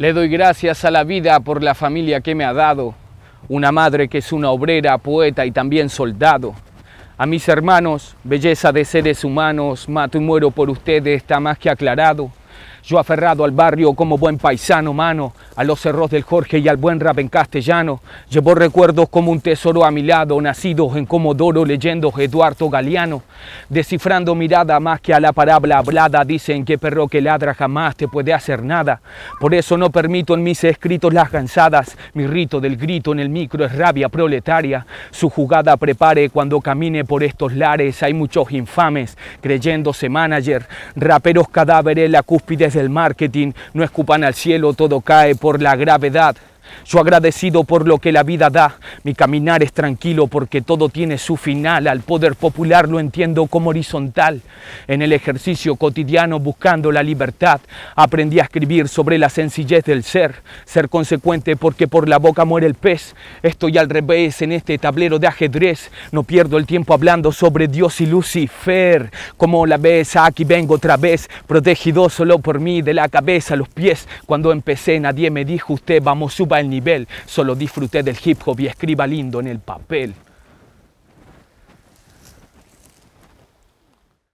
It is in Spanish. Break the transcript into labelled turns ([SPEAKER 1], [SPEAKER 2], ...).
[SPEAKER 1] Le doy gracias a la vida por la familia que me ha dado, una madre que es una obrera, poeta y también soldado. A mis hermanos, belleza de seres humanos, mato y muero por ustedes, está más que aclarado. Yo aferrado al barrio como buen paisano mano, a los cerros del Jorge y al buen rap en castellano. Llevo recuerdos como un tesoro a mi lado, nacidos en Comodoro leyendo Eduardo Galeano. Descifrando mirada más que a la palabra hablada, dicen que perro que ladra jamás te puede hacer nada. Por eso no permito en mis escritos las cansadas. Mi rito del grito en el micro es rabia proletaria. Su jugada prepare cuando camine por estos lares. Hay muchos infames creyéndose manager, raperos cadáveres, la cúspide el marketing, no escupan al cielo, todo cae por la gravedad. Yo agradecido por lo que la vida da, mi caminar es tranquilo porque todo tiene su final, al poder popular lo entiendo como horizontal. En el ejercicio cotidiano buscando la libertad, aprendí a escribir sobre la sencillez del ser, ser consecuente porque por la boca muere el pez. Estoy al revés en este tablero de ajedrez, no pierdo el tiempo hablando sobre Dios y Lucifer. Como la ves, aquí vengo otra vez, protegido solo por mí, de la cabeza a los pies. Cuando empecé nadie me dijo usted, vamos, suba el nivel. Solo disfruté del hip hop y escriba lindo en el papel.